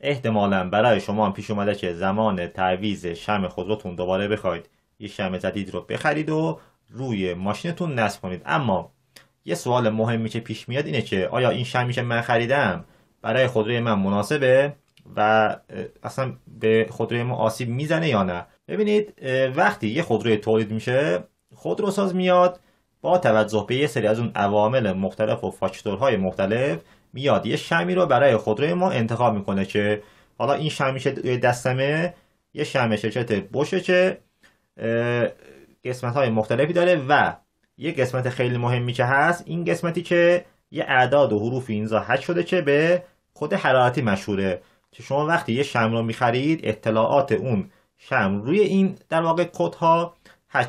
احتمالا برای شما هم پیش اومده که زمان تعویز شم خودروتون دوباره بخواید یه شم جدید رو بخرید و روی ماشینتون نصب کنید اما یه سوال مهمی که پیش میاد اینه که آیا این شمی که من خریدم برای خودروی من مناسبه و اصلا به خودروی ما آسیب میزنه یا نه ببینید وقتی یه خودروی تولید میشه خودروساز میاد با توجه به یه سری از اون عوامل مختلف و فاکتورهای مختلف میاد یه شمی رو برای خودروی ما انتخاب میکنه که حالا این روی دستمه یه شم شرکت بشه که قسمت های مختلفی داره و یه قسمت خیلی مهمی که هست این قسمتی که یه اعداد و حروف اینزا حج شده که به خود حرارتی مشهوره که شما وقتی یه شم رو میخرید اطلاعات اون شم روی این در واقع کد ها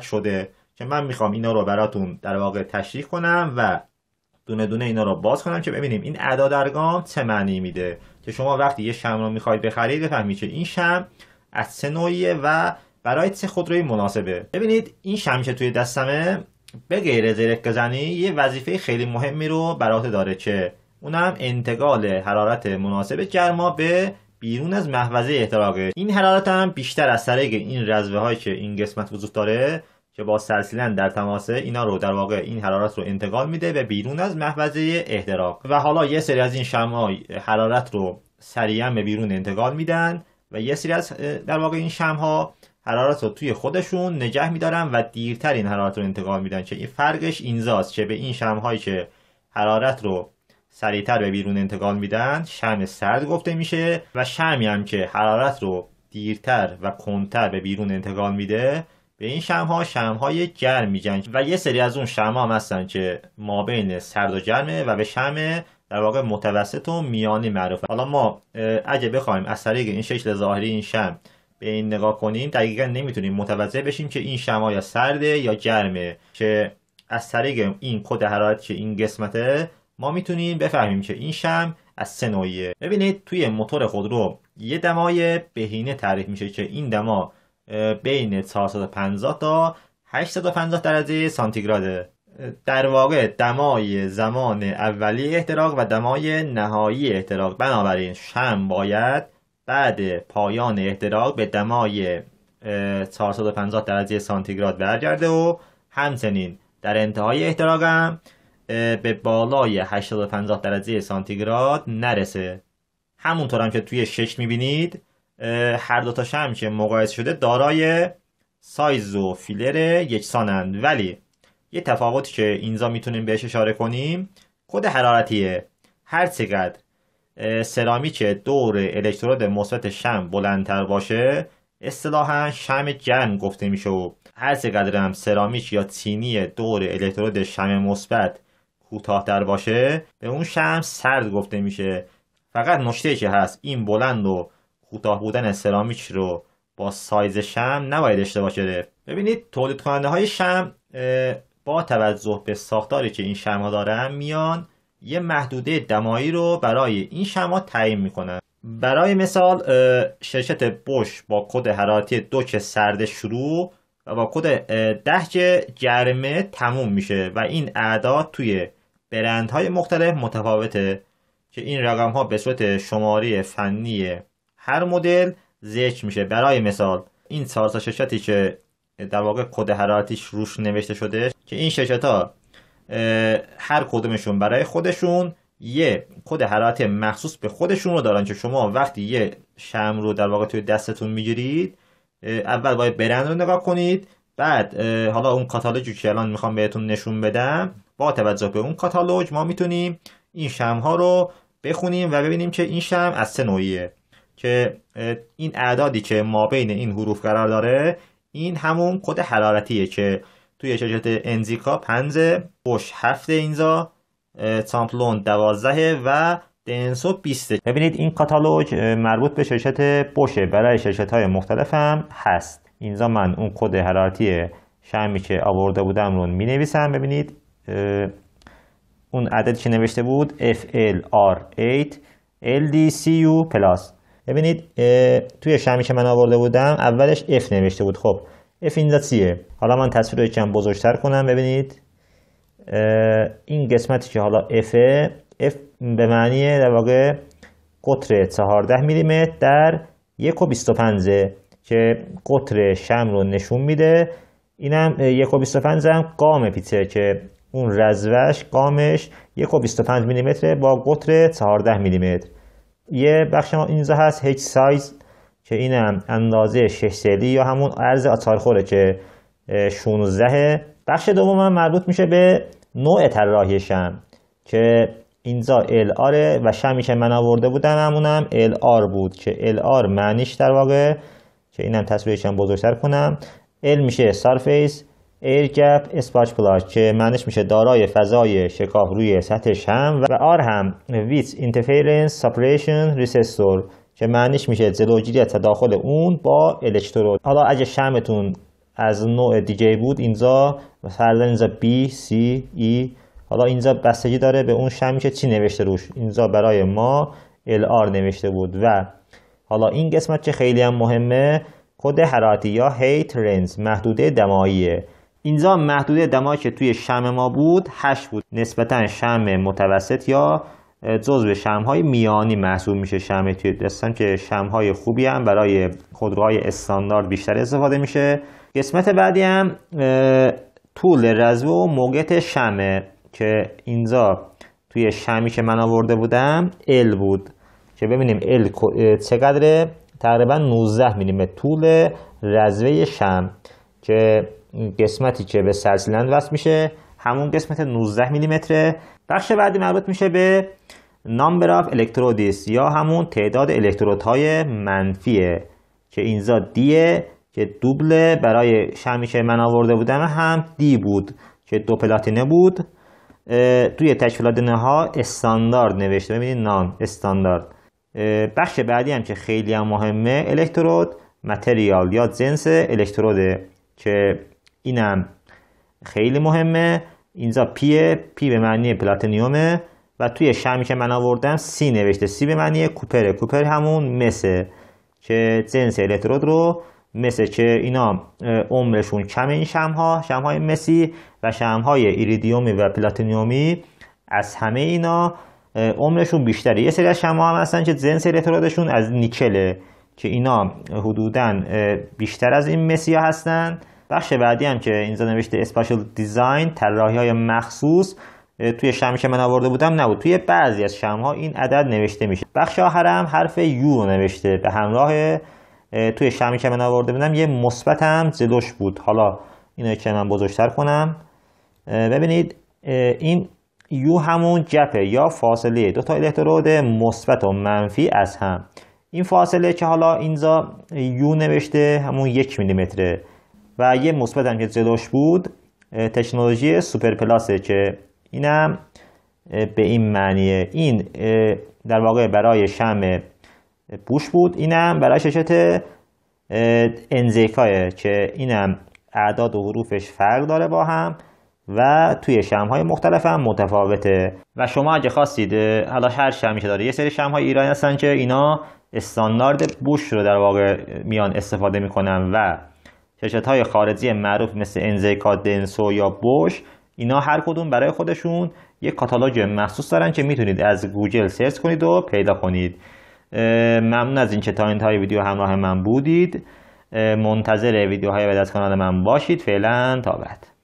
شده که من میخوام اینا رو براتون در واقع تشریح کنم و دونه دونه اینا رو باز کنم که ببینیم این ادا گام چه معنی میده که شما وقتی یه شم رو میخواید بخرید بفهمید که این شم از چه نوعیه و برای چه خودروی مناسبه ببینید این شم که توی دستمه به غیر زرک زنی یه وظیفه خیلی مهمی رو برات داره که اونم انتقال حرارت مناسب گرما به بیرون از محوظه احتراقه این حرارت هم بیشتر از طریق این رزوه هایی که این قسمت وجود داره که با سرسیلن در تماس اینا رو در واقع این حرارت رو انتقال میده به بیرون از محفظه احتراق و حالا یه سری از این شمع حرارت رو سریعا به بیرون انتقال میدن و یه سری از در واقع این شمع حرارت رو توی خودشون نگه میدارن و دیرتر این حرارت رو انتقال میدن چه این فرقش اینزاست چه به این شمع که حرارت رو سریعتر به بیرون انتقال میدن شمع سرد گفته میشه و شمعی هم که حرارت رو دیرتر و کنتر به بیرون انتقال میده به این شم ها شم های گرم میگن و یه سری از اون شم ها هم هستن که ما بین سرد و گرمه و به شمع در واقع متوسط و میانی معروفه حالا ما اگه بخوایم از طریق این شکل ظاهری این شم به این نگاه کنیم دقیقا نمیتونیم متوجه بشیم که این شما یا سرده یا گرمه که از طریق این کد حرارت که این قسمته ما میتونیم بفهمیم که این شم از سه نوعیه ببینید توی موتور خودرو یه دمای بهینه تعریف میشه که این دما بین 450 تا 850 درجه سانتیگراده در واقع دمای زمان اولی احتراق و دمای نهایی احتراق بنابراین شم باید بعد پایان احتراق به دمای 450 درجه سانتیگراد برگرده و همچنین در انتهای احتراق هم به بالای 850 درجه سانتیگراد نرسه همونطور هم که توی شش میبینید هر دو تا شم که مقایسه شده دارای سایز و فیلر یکسانند ولی یه تفاوتی که اینجا میتونیم بهش اشاره کنیم کد حرارتیه هر چقدر سرامیک دور الکترود مثبت شم بلندتر باشه اصطلاحا شم گرم گفته میشه و هر چقدر هم سرامیک یا تینی دور الکترود شم مثبت کوتاهتر باشه به اون شم سرد گفته میشه فقط نشته که هست این بلند و کوتاه بودن سرامیک رو با سایز شم نباید اشتباه شده ببینید تولید کننده های شم با توجه به ساختاری که این شمها دارن میان یه محدوده دمایی رو برای این شمها تعیین میکنن برای مثال شرکت بوش با کد حرارتی دو که سرد شروع و با کد ده که گرمه تموم میشه و این اعداد توی برندهای مختلف متفاوته که این رقم ها به صورت شماری فنی هر مدل ذکر میشه برای مثال این چهار شرکتی که در واقع کد حرارتیش روش نوشته شده که این شرکت ها هر کدومشون برای خودشون یه کد حرارتی مخصوص به خودشون رو دارن که شما وقتی یه شم رو در واقع توی دستتون میگیرید اول باید برند رو نگاه کنید بعد حالا اون کاتالوجی که الان میخوام بهتون نشون بدم با توجه به اون کاتالوج ما میتونیم این شم ها رو بخونیم و ببینیم که این شم از سه نوعیه که این اعدادی که ما بین این حروف قرار داره این همون کد حرارتیه که توی شرکت انزیکا 5 بوش هفته اینزا تامپلون دوازده و دنسو 20 ببینید این کاتالوگ مربوط به شرکت بوشه برای شرکت های مختلف هم هست اینزا من اون کد حرارتی شمی که آورده بودم رو می نویسم ببینید اون عدد که نوشته بود FLR8 LDCU پلاس ببینید توی شمی که من آورده بودم اولش F نوشته بود خب F اینجا چیه حالا من تصویر رو یکم بزرگتر کنم ببینید این قسمتی که حالا F F به معنی در واقع قطر 14 میلیمتر در 1 و 25 که قطر شم رو نشون میده اینم 1 و 25 هم قام پیچه که اون رزوش قامش 1 و 25 میلیمتر با قطر 14 میلیمتر یه بخش ما اینجا هست هیچ سایز که اینم اندازه 6 سلی یا همون عرض آچارخوره که 16 بخش دوم مربوط میشه به نوع طراحی شم که اینجا LR و شمی که من آورده بودم همونم LR بود که LR معنیش در واقع که اینم تصویرش هم بزرگتر کنم ال میشه سارفیس گپ اسپاچ پلاش که معنیش میشه دارای فضای شکاف روی سطح شم و آر هم ویتس اینترفیرنس سپریشن ریسستور که معنیش میشه زلوجیری از تداخل اون با الکترود حالا اگه شمتون از نوع دیگه بود اینجا مثلا اینجا بی سی ای حالا اینجا بستگی داره به اون شمی که چی نوشته روش اینجا برای ما LR نوشته بود و حالا این قسمت که خیلی هم مهمه کد حرارتی یا هیت رنز محدوده دماییه اینجا محدوده دمایی که توی شم ما بود 8 بود نسبتا شم متوسط یا جزو شم های میانی محسوب میشه شم توی دستم که شم های خوبی هم برای خودروهای استاندارد بیشتر استفاده میشه قسمت بعدی هم طول رزوه و موقعیت شمه که اینجا توی شمی که من آورده بودم ال بود که ببینیم ال چقدره تقریبا 19 میلیمتر طول رزوه شم که قسمتی که به سلسیلند وصل میشه همون قسمت 19 میلیمتره بخش بعدی مربوط میشه به نامبر براف الکترودیس یا همون تعداد الکترودهای منفیه که اینزا دیه که دوبله برای شمی که من آورده بودم هم دی بود که دو پلاتینه بود توی نه ها استاندارد نوشته ببینید نان استاندارد بخش بعدی هم که خیلی هم مهمه الکترود متریال یا جنس الکتروده که اینم خیلی مهمه اینجا پی پی به معنی پلاتینیومه و توی شمی که من آوردم سی نوشته سی به معنی کوپر کوپر همون مسه که جنس الکترود رو مثل که اینا عمرشون کم این شمها های مسی و های ایریدیومی و پلاتینیومی از همه اینا عمرشون بیشتره یه سری از ها هم هستن که جنس الکترودشون از نیکله که اینا حدوداً بیشتر از این ها هستن بخش بعدی هم که اینجا نوشته اسپیشال دیزاین طراحی های مخصوص توی شمی که من آورده بودم نبود توی بعضی از شمها این عدد نوشته میشه بخش آخر هم حرف یو رو نوشته به همراه توی شمی که من آورده بودم یه مثبت هم زدوش بود حالا اینو که من بزرگتر کنم ببینید این یو همون جپه یا فاصله دو تا الکترود مثبت و منفی از هم این فاصله که حالا اینجا یو نوشته همون یک میلیمتره و یه مثبت هم که جلوش بود تکنولوژی سوپر پلاسه که اینم به این معنیه این در واقع برای شم بوش بود اینم برای ششت انزیکایه که اینم اعداد و حروفش فرق داره با هم و توی شم های مختلف هم متفاوته و شما اگه خواستید حالا هر شمی داره یه سری شم های ایرانی هستن که اینا استاندارد بوش رو در واقع میان استفاده میکنن و شرکت های خارجی معروف مثل انزیکا دنسو یا بوش اینا هر کدوم برای خودشون یک کاتالوگ مخصوص دارن که میتونید از گوگل سرچ کنید و پیدا کنید ممنون از اینکه تا انتهای ویدیو همراه من بودید منتظر ویدیوهای بعد از کانال من باشید فعلا تا بعد